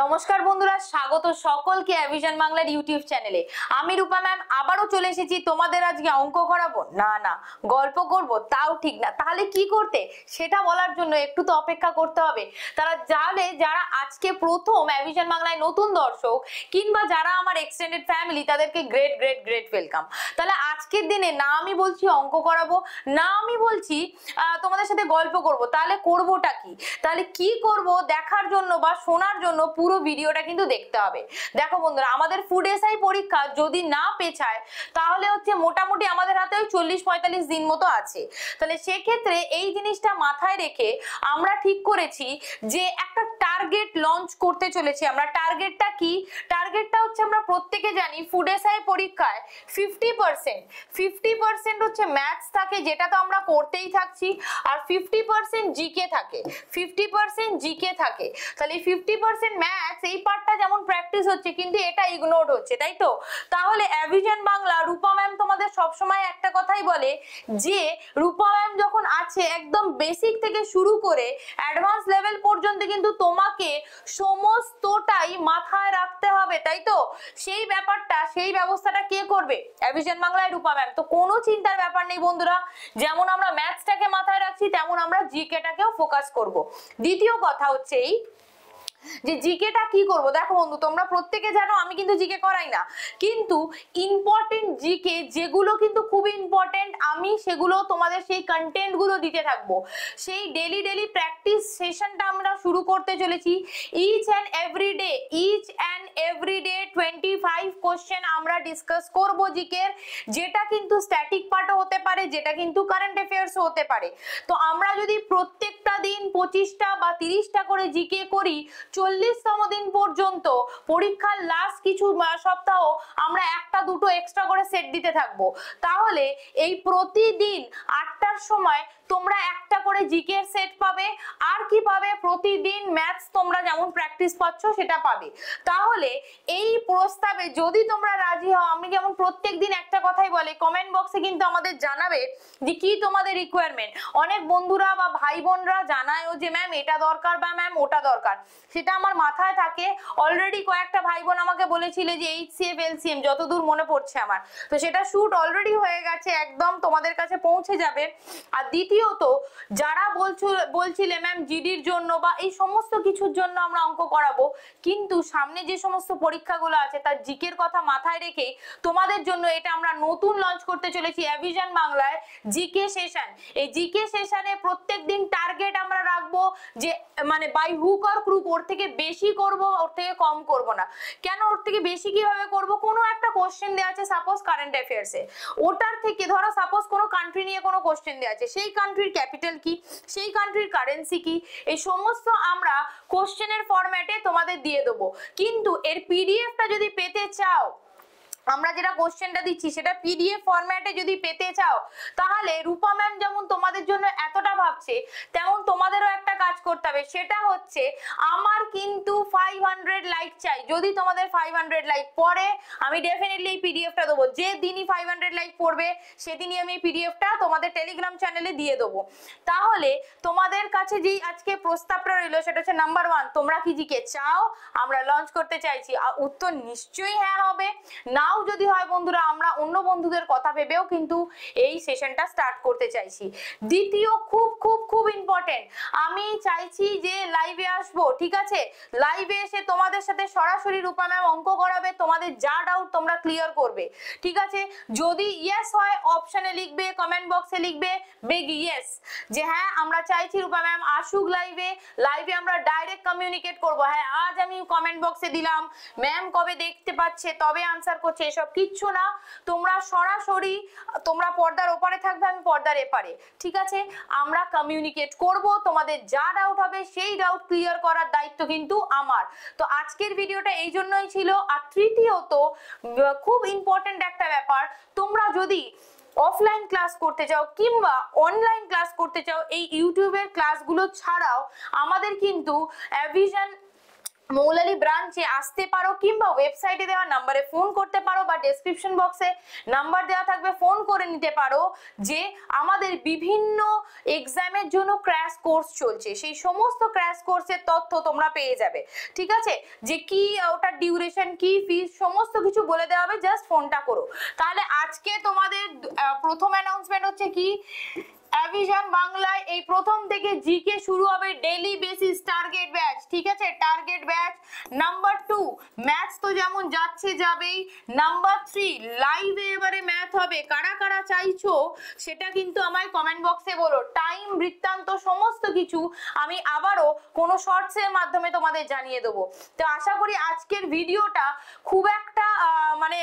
নমস্কার বন্ধুরা স্বাগত সকলকে অ্যাভিশন বাংলার ইউটিউব চ্যানেলে আমি রূপা ম্যাম আবারও চলে এসেছি তোমাদের আজকে অঙ্ক করাবো না না গল্প করব তাও ঠিক না তাহলে কি করতে সেটা বলার জন্য একটু তো অপেক্ষা করতে হবে তারা যাবে যারা আজকে প্রথম অ্যাভিশন বাংলায় নতুন দর্শক কিংবা যারা আমার এক্সটেন্ডেড ফ্যামিলি তাদেরকে গ্রেট গ্রেট গ্রেট ওয়েলকাম তাহলে আজকের দিনে না আমি বলছি অঙ্ক করাবো না আমি বলছি তোমাদের সাথে গল্প করব তাহলে করবোটা কি তাহলে কি করব দেখার জন্য বা শোনার জন্য পুরো ভিডিওটা কিন্তু দেখতে হবে দেখো বন্ধুরা আমাদের ফুড এসআই পরীক্ষা যদি না পেছায় তাহলে হচ্ছে মোটামুটি আমাদের হাতে ওই চল্লিশ পঁয়তাল্লিশ দিন মতো আছে তাহলে সেক্ষেত্রে এই জিনিসটা মাথায় রেখে আমরা ঠিক করেছি যে একটা টার্গেট লঞ্চ করতে চলেছি আমরা টার্গেটটা কি টার্গেটটা হচ্ছে আমরা প্রত্যেকে জানি ফুড এসআই পরীক্ষায় ফিফটি পার্সেন্ট ফিফটি পার্সেন্ট হচ্ছে ম্যাথস থাকে যেটা তো আমরা করতেই থাকছি আর ফিফটি পার্সেন্ট জিকে থাকে ফিফটি পার্সেন্ট জিকে থাকে তাহলে ফিফটি পার্সেন্ট ম্যাথস এই পার্টটা যেমন প্র্যাকটিস হচ্ছে কিন্তু এটা ইগনোর হচ্ছে তাই তো তাহলে অ্যাভিজন বাংলা রূপা ম্যাম তোমাদের সবসময় একটা কথাই বলে যে রূপা ম্যাম যখন আছে একদম বেসিক থেকে শুরু করে অ্যাডভান্স লেভেল পর্যন্ত কিন্তু তোমার তোমাকে সমস্তটাই মাথায় রাখতে হবে তাই তো সেই ব্যাপারটা সেই ব্যবস্থাটা কে করবে অ্যাভিশন বাংলায় রূপা ম্যাম তো কোনো চিন্তার ব্যাপার নেই বন্ধুরা যেমন আমরা ম্যাথসটাকে মাথায় রাখছি তেমন আমরা জিকেটাকেও ফোকাস করব দ্বিতীয় কথা হচ্ছে এই যে জিকেটা কি করব দেখো বন্ধু তোমরা প্রত্যেকে জানো আমি কিন্তু জিকে করাই না কিন্তু ইম্পর্টেন্ট জিকে যেগুলো কিন্তু খুব ইম্পর্টেন্ট আমি সেগুলো তোমাদের সেই কন্টেন্টগুলো দিতে থাকবো সেই ডেলি ডেলি প্র্যাকটিস সেশনটা আমরা শুরু করতে চলেছি each and every day each and every day twenty five question আমরা ডিসকাস করব জিকের যেটা কিন্তু স্ট্যাটিক পার্টও হতে পারে যেটা কিন্তু কারেন্ট অ্যাফেয়ার্সও হতে পারে তো আমরা যদি প্রত্যেক প্রতিটা দিন পঁচিশটা বা তিরিশটা করে জিকে করি চল্লিশতম দিন পর্যন্ত পরীক্ষার লাস্ট কিছু সপ্তাহ আমরা একটা দুটো এক্সট্রা করে সেট দিতে থাকবো তাহলে এই প্রতিদিন আটটার সময় তোমরা একটা করে জিকে সেট পাবে আর কি পাবে প্রতিদিন ম্যাথস তোমরা যেমন প্র্যাকটিস পাচ্ছ সেটা পাবে তাহলে এই প্রস্তাবে যদি তোমরা রাজি হও আমি যেমন প্রত্যেক দিন একটা কথাই বলে কমেন্ট বক্সে কিন্তু আমাদের জানাবে যে কি তোমাদের রিকোয়ারমেন্ট অনেক বন্ধুরা বা ভাই বোনরা জানায়ও যে ম্যাম এটা দরকার বা ম্যাম ওটা দরকার সেটা আমার মাথায় থাকে অলরেডি কয়েকটা ভাই বোন আমাকে বলেছিল যে এইচ সি এলসিএম যতদূর মনে পড়ছে আমার তো সেটা শ্যুট অলরেডি হয়ে গেছে একদম তোমাদের কাছে পৌঁছে যাবে আর দ্বিতীয়ত যারা বলছো বলছিলে ম্যাম জিডির জন্য বা এই সমস্ত কিছুর জন্য আমরা অঙ্ক করাবো কিন্তু সামনে যে সমস্ত পরীক্ষাগুলো আছে তার জিকের কথা মাথায় রেখেই তোমাদের জন্য এটা আমরা নতুন লঞ্চ করতে চলেছি অ্যাভিশন বাংলায় জিকে সেশন এই জিকে সেশনে প্রত্যেক দিন টার্গেট টার্গেট আমরা রাখবো যে মানে বাই হুক আর ক্রুক ওর থেকে বেশি করব ওর থেকে কম করব না কেন ওর থেকে বেশি কিভাবে করব কোনো একটা কোশ্চেন দেওয়া আছে সাপোজ কারেন্ট অ্যাফেয়ার্সে ওটার থেকে ধরো সাপোজ কোনো কান্ট্রি নিয়ে কোনো কোশ্চেন দেওয়া আছে সেই কান্ট্রির ক্যাপিটাল কি সেই কান্ট্রির কারেন্সি কি এই সমস্ত আমরা কোশ্চেনের ফরম্যাটে তোমাদের দিয়ে দেবো কিন্তু এর পিডিএফটা যদি পেতে চাও আমরা যেটা কোশ্চেনটা দিচ্ছি সেটা পিডিএফ ফরম্যাটে যদি পেতে চাও তাহলে রূপা ম্যাম যেমন তোমাদের জন্য এত ভাবছে তেমন তোমাদেরও একটা কাজ করতে হবে সেটা হচ্ছে আমার কিন্তু ফাইভ হান্ড্রেড লাইক চাই যদি তোমাদের ফাইভ হান্ড্রেড লাইক পড়ে আমি ডেফিনেটলি এই পিডিএফটা দেবো যে দিনই ফাইভ হান্ড্রেড লাইক পড়বে সেদিনই আমি এই পিডিএফটা তোমাদের টেলিগ্রাম চ্যানেলে দিয়ে দেবো তাহলে তোমাদের কাছে যেই আজকে প্রস্তাবটা রইলো সেটা হচ্ছে নাম্বার ওয়ান তোমরা কি জিকে চাও আমরা লঞ্চ করতে চাইছি উত্তর নিশ্চয়ই হ্যাঁ হবে নাও যদি হয় বন্ধুরা আমরা অন্য বন্ধুদের কথা ভেবেও কিন্তু এই সেশনটা স্টার্ট করতে চাইছি দ্বিতীয় খুব খুব খুব ইম্পর্টেন্ট আমি চাইছি যে লাইভে আসবো ঠিক আছে লাইভে এসে তোমাদের সাথে সরাসরি রূপা ম্যাম অঙ্ক করাবে তোমাদের যা ডাউট তোমরা ক্লিয়ার করবে ঠিক আছে যদি ইয়েস হয় অপশানে লিখবে কমেন্ট বক্সে লিখবে বিগ ইয়েস যে হ্যাঁ আমরা চাইছি রূপা ম্যাম আসুক লাইভে লাইভে আমরা ডাইরেক্ট কমিউনিকেট করব হ্যাঁ আজ আমি কমেন্ট বক্সে দিলাম ম্যাম কবে দেখতে পাচ্ছে তবে আনসার করছে এসব কিচ্ছু না তোমরা সরাসরি তোমরা পর্দার ওপারে থাকবে আমি পর্দার এপারে ঠিক আছে আমরা কমিউনিকেট করব তোমাদের যা ডাউট হবে সেই ডাউট ক্লিয়ার করার দায়িত্ব কিন্তু আমার তো আজকের ভিডিওটা এই জন্যই ছিল আর তৃতীয়ত খুব ইম্পর্টেন্ট একটা ব্যাপার তোমরা যদি অফলাইন ক্লাস করতে চাও কিংবা অনলাইন ক্লাস করতে চাও এই ইউটিউবের ক্লাসগুলো ছাড়াও আমাদের কিন্তু অ্যাভিশন মৌলালি ব্রাঞ্চে আসতে পারো কিংবা ওয়েবসাইটে দেওয়া নাম্বারে ফোন করতে পারো বা ডেসক্রিপশন বক্সে নাম্বার দেওয়া থাকবে ফোন করে নিতে পারো যে আমাদের বিভিন্ন এক্সামের জন্য ক্র্যাশ কোর্স চলছে সেই সমস্ত ক্র্যাশ কোর্সের তথ্য তোমরা পেয়ে যাবে ঠিক আছে যে কি ওটার ডিউরেশন কি ফিস সমস্ত কিছু বলে দেওয়া হবে জাস্ট ফোনটা করো তাহলে আজকে তোমাদের প্রথম অ্যানাউন্সমেন্ট হচ্ছে কি অ্যাভিশন বাংলায় এই প্রথম থেকে জিকে শুরু হবে ডেলি বেসিস টার্গেট ব্যাচ ঠিক আছে target batch number two maths তো যেমন যাচ্ছে যাবেই নাম্বার থ্রি লাইভে এবারে হবে কারা কারা চাইছো সেটা কিন্তু আমায় কমেন্ট বক্সে বলো টাইম বৃত্তান্ত সমস্ত কিছু আমি আবারও কোনো শর্টসের মাধ্যমে তোমাদের জানিয়ে দেবো তো আশা করি আজকের ভিডিওটা খুব একটা মানে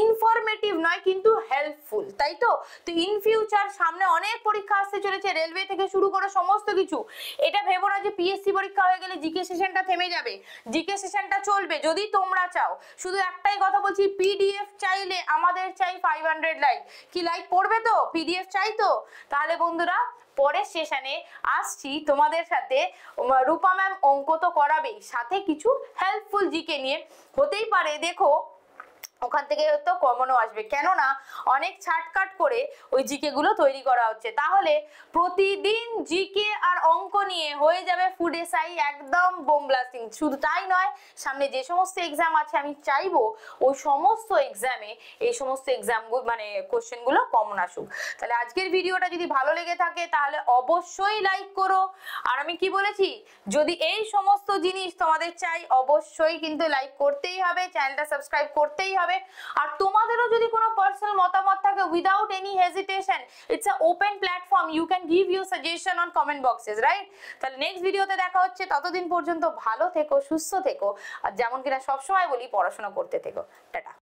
ইনফরমেটিভ নয় কিন্তু হেল্পফুল তাই তো তো ইন ফিউচার সামনে অনেক পরীক্ষা আসতে চলেছে রেলওয়ে থেকে শুরু করে সমস্ত কিছু এটা ভেবো না যে পিএসসি পরীক্ষা হয়ে গেলে জিকে সেশনটা থেমে যাবে জিকে সেশনটা চলবে যদি তোমরা চাও শুধু একটাই কথা বলছি পিডিএফ চাইলে আমাদের চাই ফাইভ হান্ড্রেড রেড লাইট কি লাইট পড়বে তো পিডিএফ চাই তো তাহলে বন্ধুরা পরের সেশনে আসছি তোমাদের সাথে রূপা ম্যাম অঙ্ক তো করাবেই সাথে কিছু হেল্পফুল জিকে নিয়ে হতেই পারে দেখো ওখান থেকে তো কমনও আসবে কেননা অনেক ছাটকাট করে ওই গুলো তৈরি করা হচ্ছে তাহলে প্রতিদিন জিকে আর অঙ্ক নিয়ে হয়ে যাবে ফুড এসআই একদম বোম ব্লাস্টিং শুধু তাই নয় সামনে যে সমস্ত এক্সাম আছে আমি চাইবো ওই সমস্ত এক্সামে এই সমস্ত এক্সাম মানে কোশ্চেনগুলো কমন আসুক তাহলে আজকের ভিডিওটা যদি ভালো লেগে থাকে তাহলে অবশ্যই লাইক করো আর আমি কি বলেছি যদি এই সমস্ত জিনিস তোমাদের চাই অবশ্যই কিন্তু লাইক করতেই হবে চ্যানেলটা সাবস্ক্রাইব করতেই হবে হবে আর তোমাদেরও যদি কোনো পার্সোনাল মতামত থাকে without any hesitation it's a open platform you can give you suggestion on comment boxes right তাহলে নেক্সট ভিডিওতে দেখা হচ্ছে ততদিন পর্যন্ত ভালো থেকো সুস্থ থেকো আর যেমন কিনা সবসময় বলি পড়াশোনা করতে থেকো টাটা